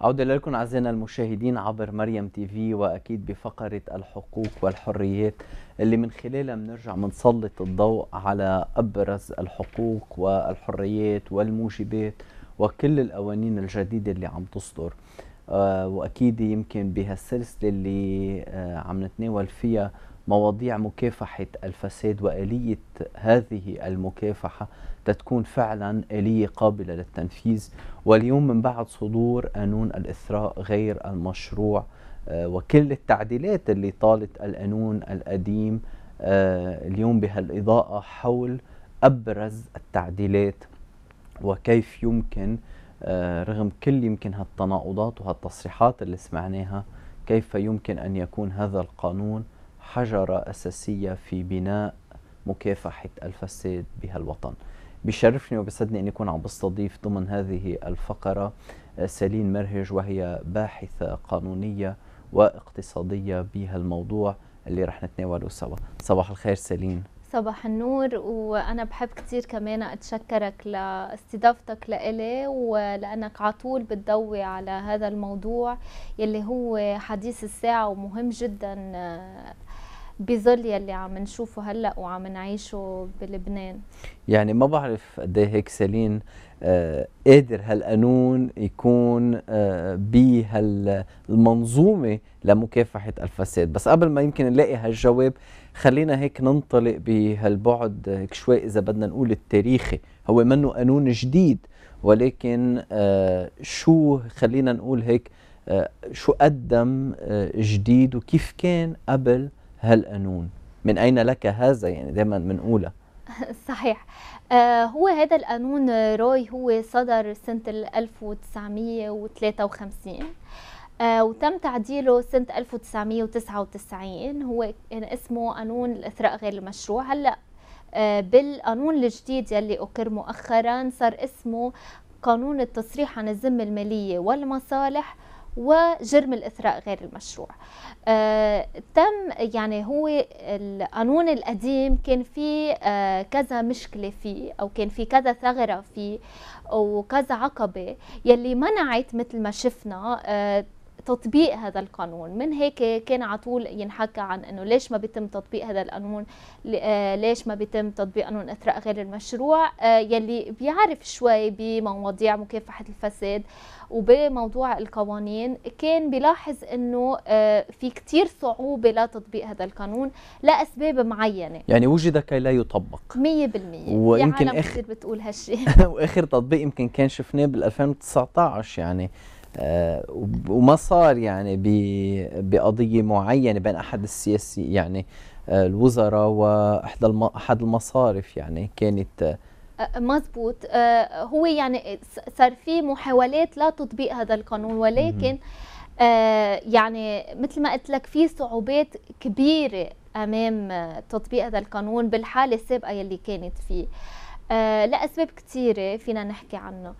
عودة لكم أعزائنا المشاهدين عبر مريم تي في وأكيد بفقرة الحقوق والحريات اللي من خلالها بنرجع بنسلط الضوء على أبرز الحقوق والحريات والموجبات وكل القوانين الجديدة اللي عم تصدر آه وأكيد يمكن بهالسلسلة اللي آه عم نتناول فيها مواضيع مكافحة الفساد وآلية هذه المكافحة تتكون فعلا آلية قابلة للتنفيذ واليوم من بعد صدور قانون الإثراء غير المشروع آه، وكل التعديلات اللي طالت القانون القديم آه، اليوم بهالإضاءة حول أبرز التعديلات وكيف يمكن آه، رغم كل يمكن هالتناقضات وهالتصريحات اللي سمعناها كيف يمكن أن يكون هذا القانون حجرة أساسية في بناء مكافحة الفساد بهالوطن بشرفني وبيسعدني أن يكون عم بستضيف ضمن هذه الفقرة آه، سالين مرهج وهي باحثة قانونية واقتصادية بهالموضوع اللي رح نتناوله سوا صباح الخير سالين صباح النور وانا بحب كثير كمان اتشكرك لاستضافتك لإلي ولانك على طول بتضوي على هذا الموضوع يلي هو حديث الساعه ومهم جدا آه، بظل يلي عم نشوفه هلا وعم نعيشه بلبنان يعني ما بعرف قد ايه هيك سليم آه قادر هالقانون يكون آه بهالمنظومه لمكافحه الفساد بس قبل ما يمكن نلاقي هالجواب خلينا هيك ننطلق بهالبعد هيك شوي اذا بدنا نقول التاريخي هو منه قانون جديد ولكن آه شو خلينا نقول هيك آه شو قدم آه جديد وكيف كان قبل هل أنون من أين لك هذا يعني دايما بنقولها صحيح آه، هو هذا القانون روي هو صدر سنة 1953 آه، وتم تعديله سنة 1999 هو كان اسمه قانون الإثراء غير المشروع هلأ آه، بالقانون الجديد يلي أقر مؤخرا صار اسمه قانون التصريح عن الذمة المالية والمصالح وجرم الإثراء غير المشروع آه تم يعني هو القانون القديم كان في آه كذا مشكلة فيه أو كان في كذا ثغرة فيه وكذا عقبة يلي منعت مثل ما شفنا آه تطبيق هذا القانون من هيك كان على طول ينحكى عن انه ليش ما بيتم تطبيق هذا القانون آه، ليش ما بيتم تطبيق قانون اثراء غير المشروع آه، يلي بيعرف شوي بمواضيع مكافحه الفساد وبموضوع القوانين كان بيلاحظ انه آه، في كتير صعوبه لتطبيق هذا القانون لاسباب معينه يعني وجد كي لا يطبق 100% ويمكن اخر بتقول هالشيء واخر تطبيق يمكن كان شفناه بال 2019 يعني وما صار يعني بقضيه معينه بين احد السياسي يعني آه، الوزراء واحدى احد المصارف يعني كانت آه، مزبوط آه، هو يعني صار في محاولات لا تطبيق هذا القانون ولكن يعني مثل ما قلت لك في صعوبات كبيره امام تطبيق هذا القانون بالحاله السابقه اللي كانت فيه لاسباب كثيره فينا نحكي عنه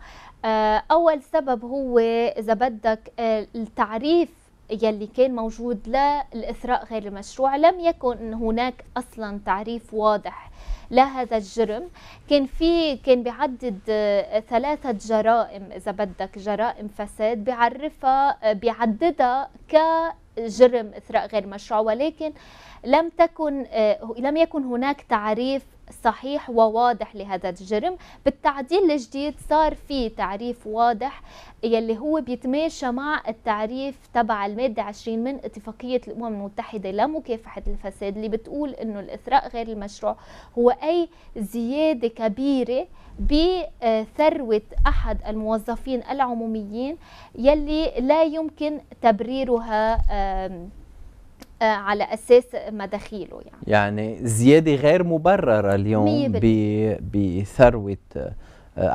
آه، اول سبب هو اذا بدك آه، التعريف يلي كان موجود للاثراء غير المشروع لم يكن هناك اصلا تعريف واضح لهذا الجرم كان في كان بيعدد آه، ثلاثة جرائم إذا بدك جرائم فساد بيعرفها بيعددها كجرم إثراء غير مشروع ولكن لم تكن لم يكن هناك تعريف صحيح وواضح لهذا الجرم بالتعديل الجديد صار في تعريف واضح يلي هو بيتماشى مع التعريف تبع المادة 20 من اتفاقية الأمم المتحدة لمكافحة الفساد اللي بتقول أنه الإثراء غير المشروع هو أي زيادة كبيرة بثروة أحد الموظفين العموميين يلي لا يمكن تبريرها آه، على اساس مداخيله يعني يعني زياده غير مبرره اليوم بثروه آه،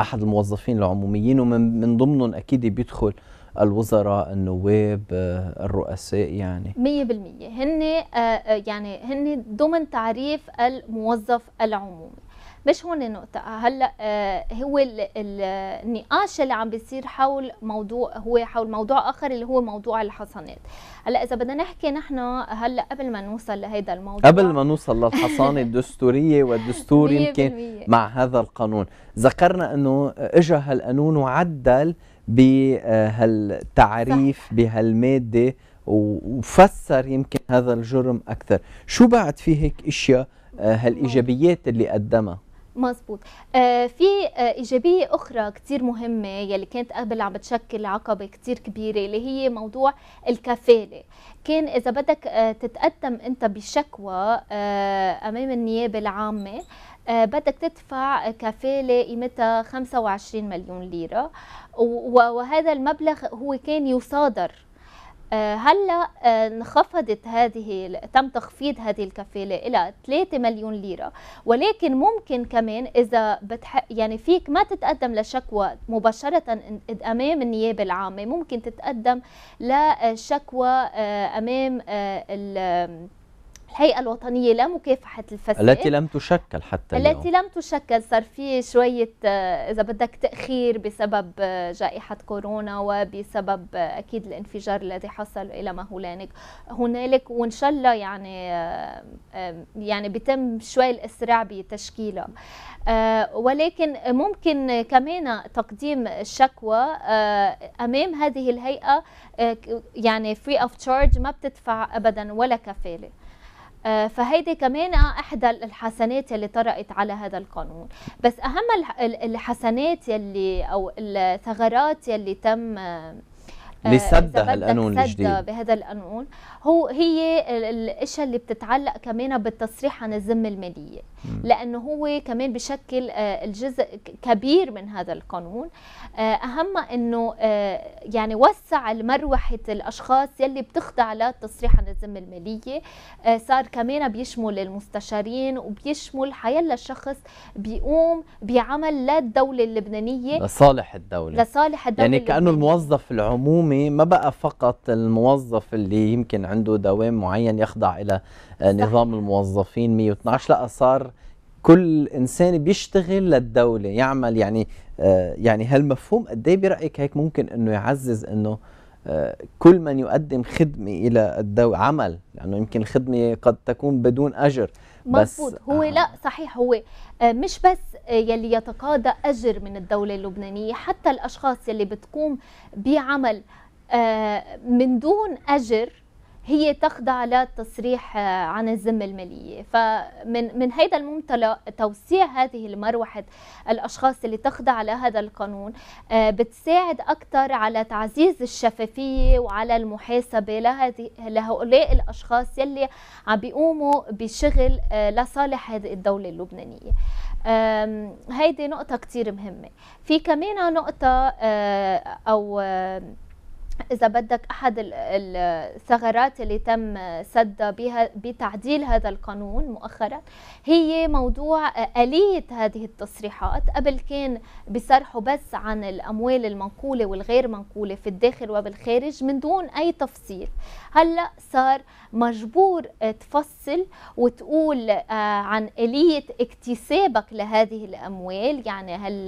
احد الموظفين العموميين ومن من ضمنهم اكيد بيدخل الوزراء النواب آه، الرؤساء يعني 100% هن يعني هن ضمن تعريف الموظف العمومي مش هون نقطة هلا هو النقاش اللي عم بيصير حول موضوع هو حول موضوع آخر اللي هو موضوع الحصانات هلا اذا بدنا نحكي نحن هلا قبل ما نوصل لهيدا الموضوع قبل ما نوصل للحصانه الدستوريه والدستور يمكن مع هذا القانون ذكرنا انه اجى هالقانون وعدل بهالتعريف بهالماده وفسر يمكن هذا الجرم اكثر شو بعد في هيك اشياء آه، هالايجابيات اللي قدمها مزبوط آه في آه ايجابيه اخرى كثير مهمه يلي كانت قبل عم بتشكل عقبه كثير كبيره اللي هي موضوع الكفاله كان اذا بدك آه تتقدم انت بشكوى آه امام النيابه العامه آه بدك تدفع كفالة قيمتها 25 مليون ليرة وهذا المبلغ هو كان يصادر هلا آه، آه، انخفضت هذه تم تخفيض هذه الكفاله الى 3 مليون ليره ولكن ممكن كمان اذا بتحق يعني فيك ما تتقدم لشكوى مباشره امام النيابه العامه ممكن تتقدم لشكوى آه، امام الهيئه الوطنيه لمكافحه الفساد التي لم تشكل حتى اليوم التي لم تشكل صار في شويه آه، اذا بدك تاخير بسبب آه، جائحه كورونا وبسبب آه، اكيد الانفجار الذي حصل الى ما هنالك هنالك وان شاء الله يعني يعني بيتم شوي الاسراع بتشكيلها ولكن ممكن كمان تقديم الشكوى امام هذه الهيئه يعني فري اوف تشارج ما بتدفع ابدا ولا كفاله آه، فهيدي كمان احدى الحسنات اللي طرأت على هذا القانون بس اهم الحسنات يلي او الثغرات يلي تم آه، آه، لسدها القانون الجديد بهذا القانون هو هي الاشياء اللي بتتعلق كمان بالتصريح عن الذمه الماليه لانه هو كمان بشكل آه، الجزء كبير من هذا القانون آه، اهم انه يعني وسع مروحه الاشخاص يلي بتخضع للتصريح عن الذمه الماليه صار كمان بيشمل المستشارين وبيشمل حيلا شخص بيقوم بعمل للدوله اللبنانيه لصالح الدوله لصالح الدوله يعني كانه الموظف العمومي الحكومي ما بقى فقط الموظف اللي يمكن عنده دوام معين يخضع الى آه، نظام الموظفين 112 لا صار كل انسان بيشتغل للدوله يعمل يعني آه، يعني هالمفهوم قد ايه برايك هيك ممكن انه يعزز انه آه، كل من يقدم خدمه الى الدوله عمل لانه يعني يمكن الخدمه قد تكون بدون اجر مظبوط هو آه. لا صحيح هو آه، مش بس آه، يلي يتقاضى اجر من الدوله اللبنانيه حتى الاشخاص يلي بتقوم بعمل آه، من دون اجر هي تخضع للتصريح آه، عن الذمة المالية فمن من هذا المنطلق توسيع هذه المروحة الأشخاص اللي تخضع لهذا القانون آه، بتساعد أكثر على تعزيز الشفافية وعلى المحاسبة لهذه لهؤلاء الأشخاص يلي عم بيقوموا بشغل آه، لصالح هذه الدولة اللبنانية هيدي نقطة كتير مهمة في كمان نقطة أو اذا بدك احد الثغرات اللي تم سدها بها بتعديل هذا القانون مؤخرا هي موضوع اليه هذه التصريحات قبل كان بيصرحوا بس عن الاموال المنقوله والغير منقوله في الداخل وبالخارج من دون اي تفصيل هلا صار مجبور تفصل وتقول آه، عن اليه اكتسابك لهذه الاموال يعني هل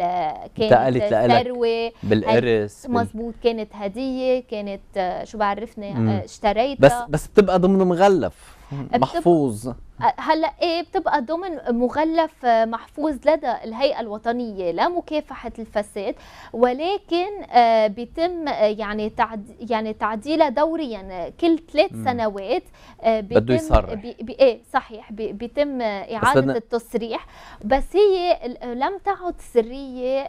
كانت ثروه بالارث مزبوط كانت هديه كانت آه، شو بعرفني آه، اشتريتها بس بس بتبقى ضمن مغلف محفوظ هلا ايه بتبقى ضمن مغلف آه، محفوظ لدى الهيئه الوطنيه لمكافحه الفساد ولكن آه، بيتم آه، يعني تعد يعني تعديله دوريا كل ثلاث سنوات بده يصرح بي بي ايه صحيح بي بيتم اعاده بس التصريح بس هي لم تعد سريه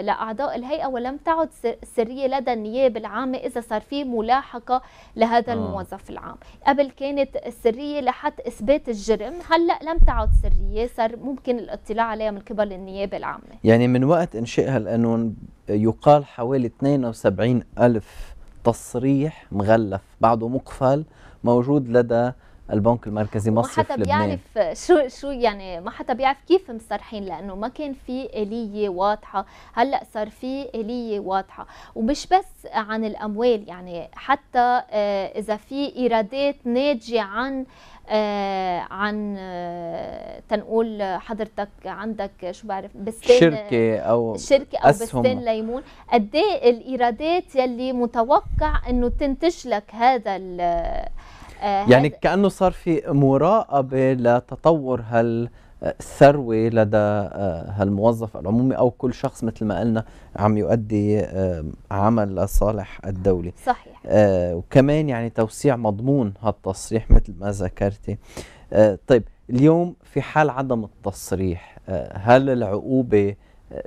لاعضاء الهيئه ولم تعد سريه لدى النيابه العامه اذا صار في ملاحقه لهذا الموظف العام قبل كانت السريه لحد اثبات الجرم الجرم هلا لم تعد سريه صار ممكن الاطلاع عليها من قبل النيابه العامه يعني من وقت انشاء هالقانون يقال حوالي 72 ألف تصريح مغلف بعده مقفل موجود لدى البنك المركزي مصر ما حدا بيعرف شو شو يعني ما حدا بيعرف كيف مصرحين لانه ما كان في اليه واضحه هلا صار في اليه واضحه ومش بس عن الاموال يعني حتى آه، اذا في ايرادات ناتجه عن آه، عن آه، تنقول حضرتك عندك شو بعرف بستان شركه او شركه او أسهم. بستان ليمون قد ايه الايرادات يلي متوقع انه تنتج لك هذا آه، يعني كانه صار في مراقبه لتطور هال الثروة لدى آه، هالموظف العمومي أو كل شخص مثل ما قلنا عم يؤدي آه، عمل لصالح الدولة صحيح وكمان يعني توسيع مضمون هالتصريح مثل ما ذكرتي طيب اليوم في حال عدم التصريح هل العقوبة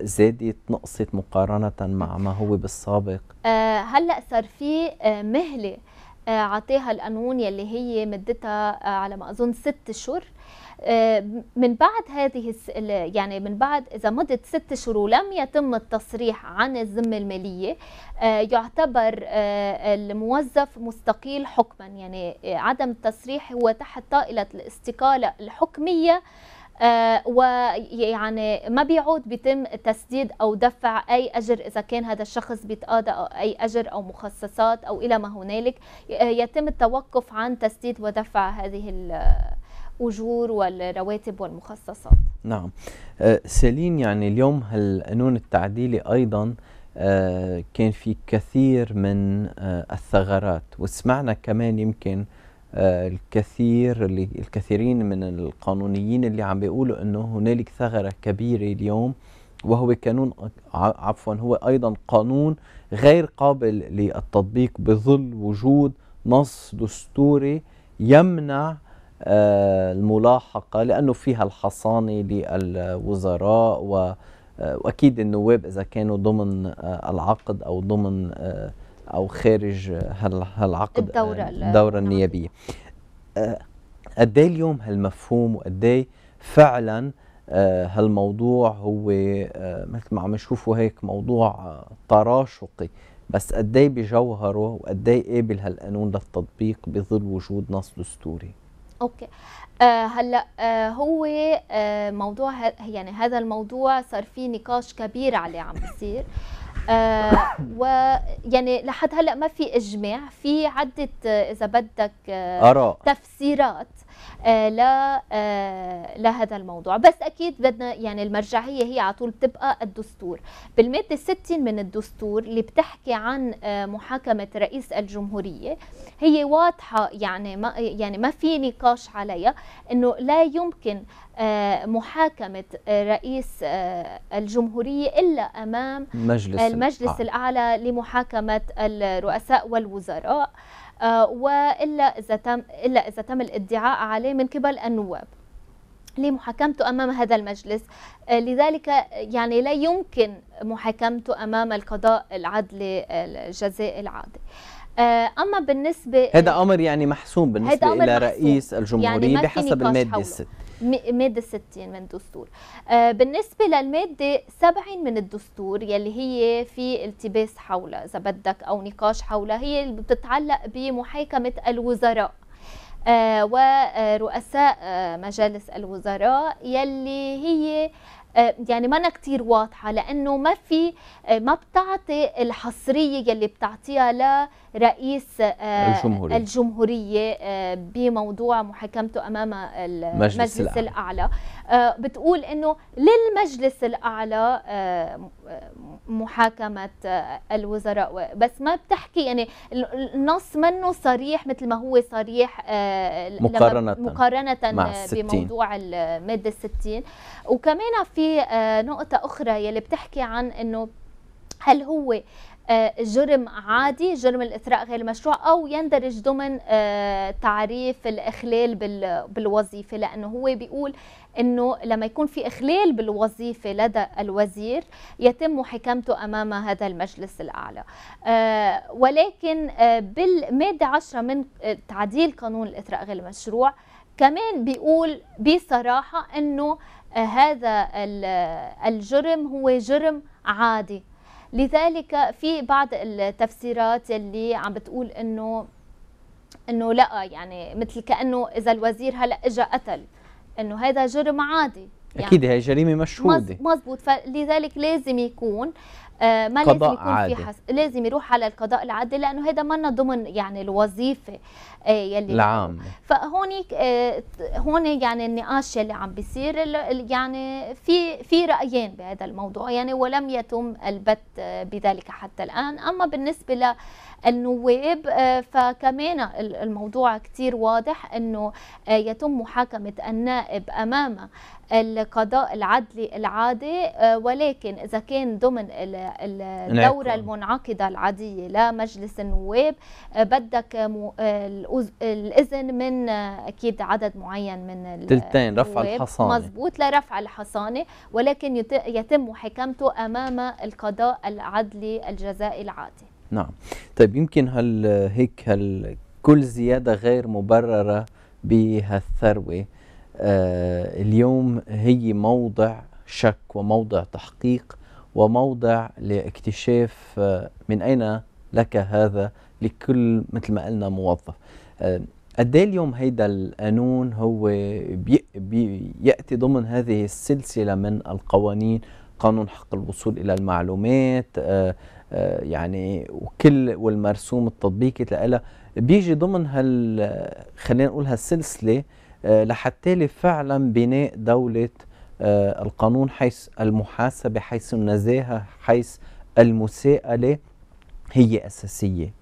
زادت نقصت مقارنة مع ما هو بالسابق؟ هلا صار في مهلة آه، عطيها القانون يلي هي مدتها آه، على ما اظن ست اشهر آه، من بعد هذه يعني من بعد اذا مضت ست اشهر ولم يتم التصريح عن الذمه الماليه يعتبر الموظف مستقيل حكما يعني عدم التصريح هو تحت طائله الاستقاله الحكميه آه، ويعني ما بيعود بيتم تسديد او دفع اي اجر اذا كان هذا الشخص بيتقاضى اي اجر او مخصصات او الى ما هنالك آه، يتم التوقف عن تسديد ودفع هذه الاجور والرواتب والمخصصات. نعم آه، سليم يعني اليوم هالقانون التعديلي ايضا كان في كثير من الثغرات وسمعنا كمان يمكن آه، الكثير اللي الكثيرين من القانونيين اللي عم بيقولوا انه هنالك ثغره كبيره اليوم وهو قانون عفوا هو ايضا قانون غير قابل للتطبيق بظل وجود نص دستوري يمنع آه، الملاحقه لانه فيها الحصانه للوزراء آه، واكيد النواب اذا كانوا ضمن العقد او ضمن او خارج هالعقد الدوره آه، الدوره نعم. النيابيه آه، قد ايه اليوم هالمفهوم وقد ايه فعلا آه، هالموضوع هو مثل ما عم نشوفه هيك موضوع تراشقي بس قد ايه بجوهره وقد ايه قابل هالقانون للتطبيق بظل وجود نص دستوري اوكي آه هلا آه هو آه موضوع يعني هذا الموضوع صار في نقاش كبير عليه عم بيصير آه، ويعني لحد هلا ما في اجماع في عده آه، اذا بدك آه، آراء تفسيرات ل آه، لهذا آه، الموضوع بس اكيد بدنا يعني المرجعيه هي على طول بتبقى الدستور بالماده 60 من الدستور اللي بتحكي عن آه، محاكمه رئيس الجمهوريه هي واضحه يعني ما يعني ما في نقاش عليها انه لا يمكن محاكمة رئيس الجمهورية إلا أمام مجلس المجلس الأعلى لمحاكمة الرؤساء والوزراء آه، والا اذا تم الا اذا تم الادعاء عليه من قبل النواب لمحاكمته امام هذا المجلس آه، لذلك يعني لا يمكن محاكمته امام القضاء العدلي الجزائي العادي آه، اما بالنسبه هذا امر يعني محسوم بالنسبه الى محسوم. رئيس الجمهوريه يعني بحسب الماده 6 ماده 60 من الدستور آه، بالنسبه للماده 70 من الدستور يلي هي في التباس حولها اذا بدك او نقاش حولها هي اللي بتتعلق بمحاكمه الوزراء آه، ورؤساء آه، مجالس الوزراء يلي هي آه، يعني ما كتير واضحة لأنه ما في آه، ما بتعطي الحصرية يلي بتعطيها لرئيس آه، الجمهورية, الجمهورية بموضوع محاكمته أمام المجلس الأعلى, الأعلى. آه، بتقول انه للمجلس الاعلى آه، آه، محاكمه الوزراء بس ما بتحكي يعني النص منه صريح مثل ما هو صريح مقارنه مقارنه بموضوع الماده 60 وكمان في نقطه اخرى يلي بتحكي عن انه هل هو آه، جرم عادي جرم الإثراء غير المشروع أو يندرج ضمن آه، تعريف الإخلال بالوظيفة لأنه هو بيقول أنه لما يكون في إخلال بالوظيفة لدى الوزير يتم حكمته أمام هذا المجلس الأعلى آه، ولكن بالمادة 10 من تعديل قانون الإثراء غير المشروع كمان بيقول بصراحة أنه هذا الجرم هو جرم عادي لذلك في بعض التفسيرات اللي عم بتقول انه انه لا يعني مثل كانه اذا الوزير هلا اجى قتل انه هذا جرم عادي يعني اكيد هي جريمه مشهوده مزبوط فلذلك لازم يكون آه ما لازم يكون عادل. في حس... لازم يروح على القضاء العادي لانه هذا ما ضمن يعني الوظيفه آه، يلي العام فهون آه، هون يعني النقاش اللي عم بيصير يعني في في رايين بهذا الموضوع يعني ولم يتم البت بذلك حتى الان اما بالنسبه ل النواب آه، فكمان الموضوع كتير واضح أنه آه، يتم محاكمة النائب أمام القضاء العدلي العادي آه، ولكن إذا كان ضمن الدورة المنعقدة العادية لمجلس النواب بدك الإذن من أكيد عدد معين من تلتين رفع الحصانة مضبوط لرفع الحصانة ولكن يتم محاكمته أمام القضاء العدلي الجزائي العادي نعم طيب يمكن هل هيك هل كل زيادة غير مبررة بهالثروة آه اليوم هي موضع شك وموضع تحقيق وموضع لاكتشاف آه من أين لك هذا لكل مثل ما قلنا موظف آه إيه اليوم هيدا القانون هو بي بي ياتي ضمن هذه السلسله من القوانين قانون حق الوصول الى المعلومات آه آه، يعني وكل والمرسوم التطبيقي لها بيجي ضمن هال خلينا نقول هالسلسله آه، لحتى فعلا بناء دوله آه، القانون حيث المحاسبه حيث النزاهه حيث المساءله هي اساسيه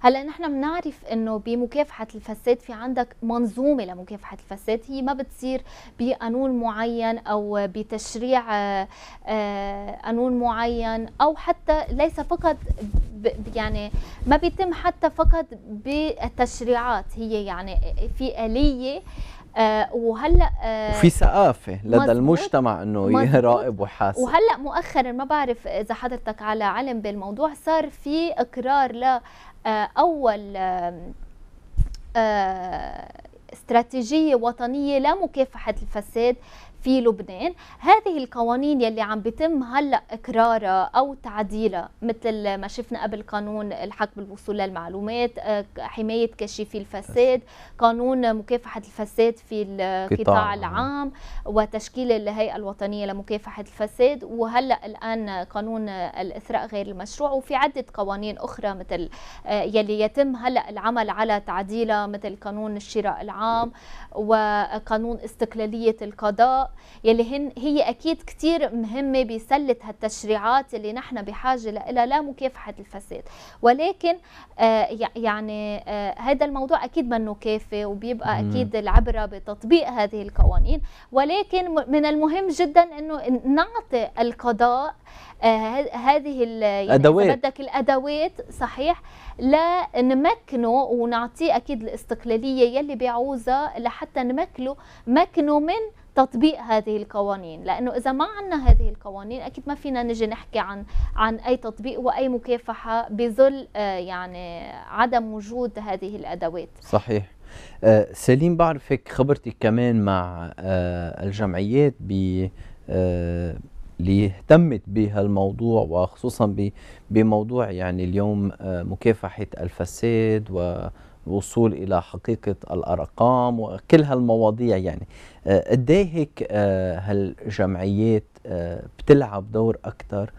هلا نحن بنعرف انه بمكافحه الفساد في عندك منظومه لمكافحه الفساد هي ما بتصير بقانون معين او بتشريع آه، آه، قانون معين او حتى ليس فقط يعني ما بيتم حتى فقط بالتشريعات هي يعني في اليه آه وهلا آه في ثقافه لدى المجتمع انه يراقب ويحاسب وهلا مؤخرا ما بعرف اذا حضرتك على علم بالموضوع صار في اقرار لاول آه، آه، آه، استراتيجيه وطنيه لمكافحه الفساد في لبنان هذه القوانين يلي عم بتم هلا اقرارها او تعديلها مثل ما شفنا قبل قانون الحق بالوصول للمعلومات آه، حمايه كشفي الفساد قانون مكافحه الفساد في القطاع آه. العام وتشكيل الهيئه الوطنيه لمكافحه الفساد وهلا الان قانون الاثراء غير المشروع وفي عده قوانين اخرى مثل آه، يلي يتم هلا العمل على تعديلها مثل قانون الشراء العام وقانون استقلاليه القضاء يلي هن هي اكيد كثير مهمه بسله هالتشريعات اللي نحن بحاجه لها لمكافحه الفساد ولكن آه يعني آه هذا الموضوع اكيد منه كافي وبيبقى اكيد العبره بتطبيق هذه القوانين ولكن من المهم جدا انه نعطي القضاء آه هذه يعني بدك الادوات صحيح لنمكنه ونعطيه اكيد الاستقلاليه يلي بيعوزها لحتى نمكنه مكنه من تطبيق هذه القوانين لانه اذا ما عندنا هذه القوانين اكيد ما فينا نجي نحكي عن عن اي تطبيق واي مكافحه بظل آه، يعني عدم وجود هذه الادوات صحيح آه، سليم بعرفك خبرتك كمان مع آه، الجمعيات ب اللي اهتمت بهالموضوع وخصوصا بموضوع يعني اليوم مكافحه الفساد و الوصول الى حقيقه الارقام وكل هالمواضيع يعني آه، قد إيه هيك آه، هالجمعيات آه، بتلعب دور اكثر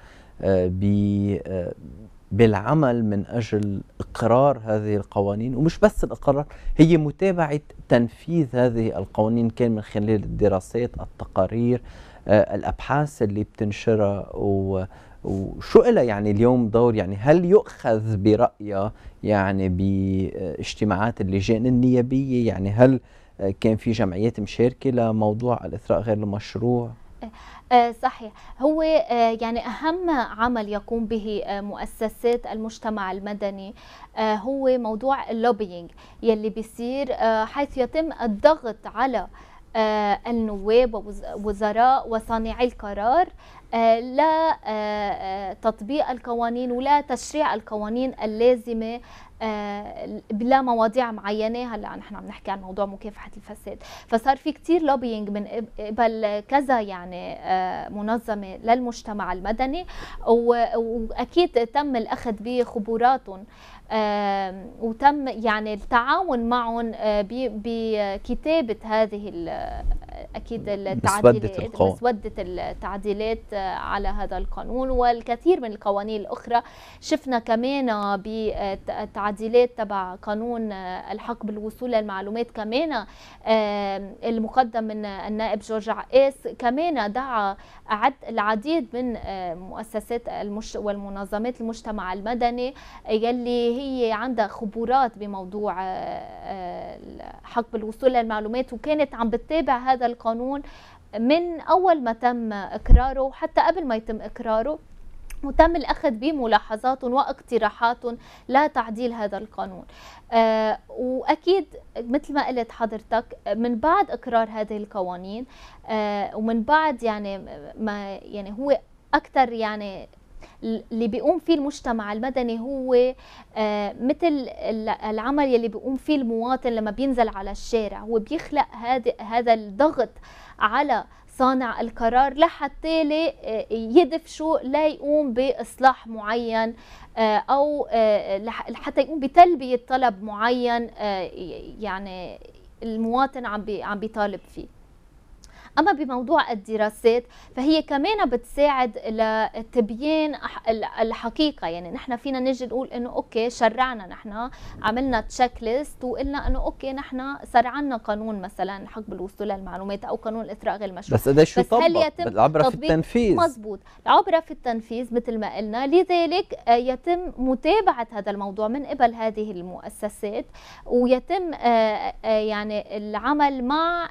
بالعمل من اجل اقرار هذه القوانين ومش بس الاقرار هي متابعه تنفيذ هذه القوانين كان من خلال الدراسات التقارير الابحاث اللي بتنشرها و وشو لها يعني اليوم دور يعني هل يؤخذ برأيها يعني باجتماعات اللجان النيابية يعني هل كان في جمعيات مشاركة لموضوع الإثراء غير المشروع؟ آه، صحيح هو آه، يعني أهم عمل يقوم به آه، مؤسسات المجتمع المدني هو موضوع اللوبينج يلي بيصير حيث يتم الضغط على آه، النواب ووزراء وصانعي القرار آه، لا آه، تطبيق القوانين ولا تشريع القوانين اللازمه بلا مواضيع معينه هلا نحن عم نحكي عن موضوع مكافحه الفساد فصار في كثير لوبينج من قبل كذا يعني منظمه للمجتمع المدني واكيد تم الاخذ بخبراتهم وتم يعني التعاون معهم آه، بكتابه هذه آه، اكيد التعديلات مسوده التعديلات آه، على هذا القانون والكثير من القوانين الاخرى شفنا كمان بتعديلات تبع قانون الحق بالوصول للمعلومات كمان المقدم من النائب جورج عقاس كمان دعا العديد من مؤسسات والمنظمات المجتمع المدني يلي هي هي عندها خبرات بموضوع آه، آه، حق الوصول للمعلومات وكانت عم بتتابع هذا القانون من اول ما تم اقراره وحتى قبل ما يتم اقراره وتم الاخذ بملاحظات واقتراحات لتعديل هذا القانون أه واكيد مثل ما قلت حضرتك من بعد اقرار هذه القوانين أه ومن بعد يعني ما يعني هو اكثر يعني اللي بيقوم فيه المجتمع المدني هو آه، مثل العمل اللي بيقوم فيه المواطن لما بينزل على الشارع هو بيخلق هذا هذا الضغط على صانع القرار لحتى آه، يدفشوا لا يقوم باصلاح معين آه، او حتى يقوم بتلبيه طلب معين يعني المواطن عم عم بيطالب فيه أما بموضوع الدراسات فهي كمان بتساعد لتبيين الحقيقة يعني نحن فينا نجي نقول إنه أوكي شرعنا نحن عملنا تشيك ليست وقلنا إنه أوكي نحن صار عنا قانون مثلا حق بالوصول للمعلومات أو قانون الإثراء غير المشروع بس قديش يطبق هل يتم العبرة في التنفيذ مزبوط العبرة في التنفيذ مثل ما قلنا لذلك آه، يتم متابعة هذا الموضوع من قبل هذه المؤسسات ويتم آه، آه، يعني العمل مع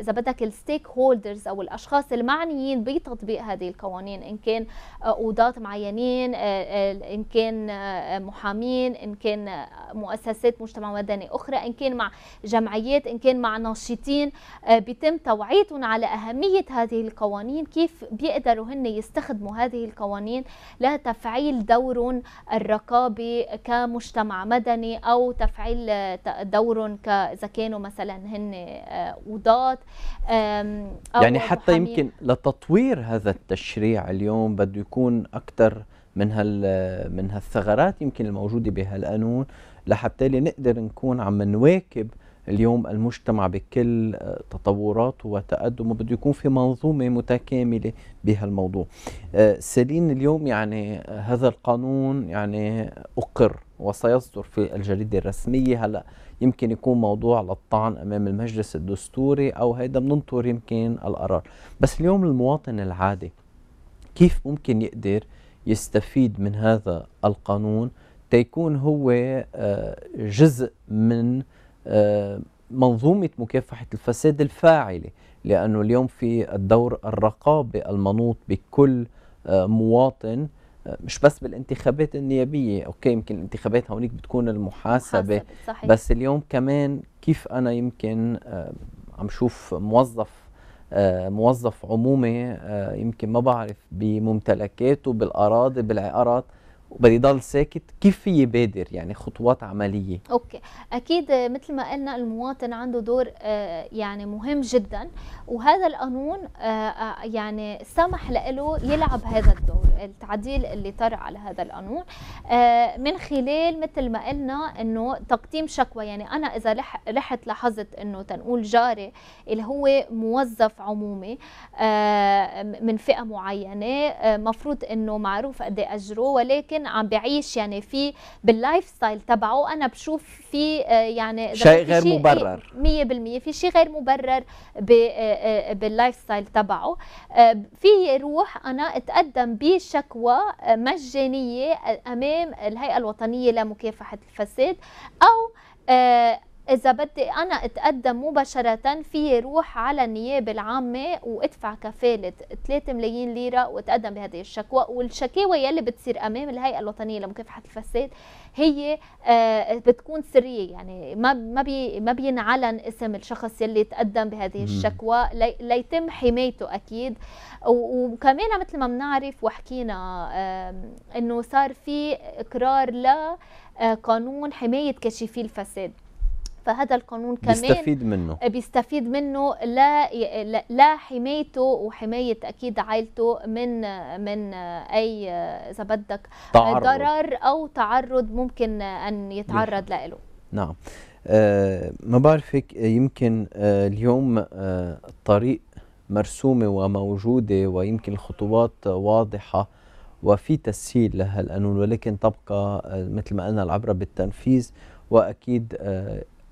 إذا بدك الستيك هولدرز او الاشخاص المعنيين بتطبيق هذه القوانين ان كان آه، قضاة معينين آه، آه، ان كان محامين ان كان مؤسسات مجتمع مدني اخرى ان كان مع جمعيات ان كان مع ناشطين بيتم توعيتهم على اهميه هذه القوانين كيف بيقدروا هن يستخدموا هذه القوانين لتفعيل دور الرقابي كمجتمع مدني او تفعيل دور اذا كانوا مثلا هن قضاة يعني حتى محامين. يمكن لتطوير هذا التشريع اليوم بده يكون اكثر من هال من هالثغرات يمكن الموجوده بهالقانون لحتى نقدر نكون عم نواكب اليوم المجتمع بكل آه، تطوراته وتقدمه بده يكون في منظومة متكاملة بهالموضوع آه، سليم اليوم يعني هذا القانون يعني أقر وسيصدر في الجريدة الرسمية هلأ يمكن يكون موضوع للطعن امام المجلس الدستوري او هيدا بننطر يمكن القرار بس اليوم المواطن العادي كيف ممكن يقدر يستفيد من هذا القانون تيكون هو آه، جزء من آه، منظومة مكافحة الفساد الفاعلة لأنه اليوم في الدور الرقابي المنوط بكل آه، مواطن مش بس بالانتخابات النيابيه اوكي يمكن الانتخابات هونيك بتكون المحاسبه صحيح. بس اليوم كمان كيف انا يمكن آه، عم شوف موظف آه، موظف عمومي آه، يمكن ما بعرف بممتلكاته بالاراضي بالعقارات ضل ساكت كيف يبادر يعني خطوات عمليه اوكي اكيد مثل ما قلنا المواطن عنده دور آه، يعني مهم جدا وهذا القانون آه، آه، يعني سمح له يلعب هذا الدور التعديل اللي طرع على هذا القانون من خلال مثل ما قلنا انه تقديم شكوى يعني انا اذا رحت لاحظت انه تنقول جاري اللي هو موظف عمومي من فئه معينه مفروض انه معروف قد إيه اجره ولكن عم بعيش يعني في باللايف ستايل تبعه انا بشوف في آه، يعني شيء غير شي مبرر 100% إيه، في شيء غير مبرر آه، آه، باللايف ستايل تبعه في روح انا اتقدم بشكوى مجانيه امام الهيئه الوطنيه لمكافحه الفساد او إذا بدي أنا أتقدم مباشرة في روح على النيابة العامة وأدفع كفالة 3 ملايين ليرة وأتقدم بهذه الشكوى والشكاوى يلي بتصير أمام الهيئة الوطنية لمكافحة الفساد هي آه، بتكون سرية يعني ما ما بي ما بينعلن اسم الشخص يلي تقدم بهذه الشكوى ليتم حمايته أكيد وكمان مثل ما بنعرف وحكينا إنه صار في إقرار لقانون آه، حماية كاشفي الفساد فهذا القانون كمان بيستفيد منه آه، بيستفيد منه لا لا حمايته وحمايه اكيد عائلته من من اي آه، اذا بدك تعرض. ضرر او تعرض ممكن ان يتعرض له نعم أه ما بعرفك آه، يمكن أه اليوم أه الطريق مرسومة وموجودة ويمكن الخطوات واضحة وفي تسهيل لهالقانون ولكن تبقى مثل ما قلنا العبرة بالتنفيذ وأكيد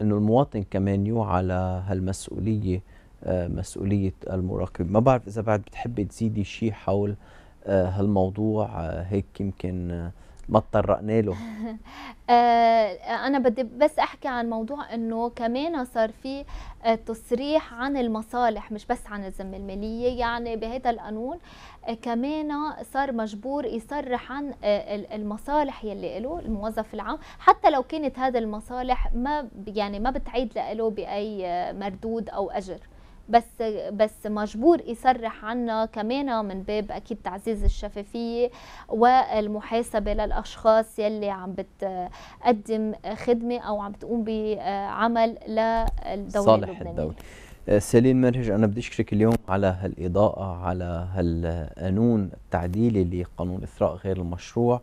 انه المواطن كمان يوعى على هالمسؤوليه آه، مسؤوليه المراقب ما بعرف اذا بعد بتحبي تزيدي شيء حول آه، هالموضوع آه، هيك يمكن ما تطرقنا له آه، آه، انا بدي بس احكي عن موضوع انه كمان صار في آه، تصريح عن المصالح مش بس عن الذمه الماليه يعني بهذا القانون كمان صار مجبور يصرح عن المصالح يلي له الموظف العام حتى لو كانت هذه المصالح ما يعني ما بتعيد له باي مردود او اجر بس بس مجبور يصرح عنها كمان من باب اكيد تعزيز الشفافيه والمحاسبه للاشخاص يلي عم بتقدم خدمه او عم بتقوم بعمل للدوله صالح الدوله آه، سليم منهج انا بدي اشكرك اليوم على هالاضاءه على هالقانون التعديلي لقانون اثراء غير المشروع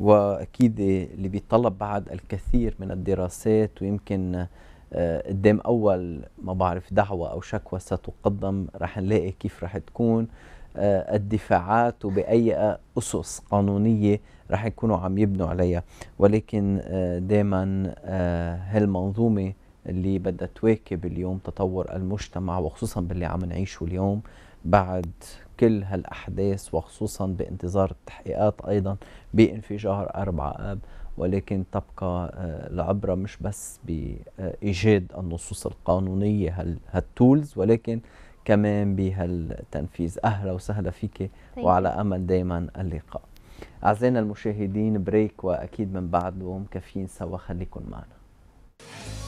واكيد اللي بيتطلب بعد الكثير من الدراسات ويمكن آه، قدام اول ما بعرف دعوه او شكوى ستقدم رح نلاقي كيف رح تكون آه، الدفاعات وباي اسس قانونيه رح يكونوا عم يبنوا عليها ولكن آه، دائما هالمنظومه اللي بدها تواكب اليوم تطور المجتمع وخصوصا باللي عم نعيشه اليوم بعد كل هالاحداث وخصوصا بانتظار التحقيقات ايضا بانفجار 4 اب ولكن تبقى آه، العبرة مش بس بإيجاد النصوص القانونية هالتولز ولكن كمان بهالتنفيذ أهلا وسهلا فيك طيب. وعلى أمل دايما اللقاء أعزائنا المشاهدين بريك وأكيد من بعده كافيين سوا خليكن معنا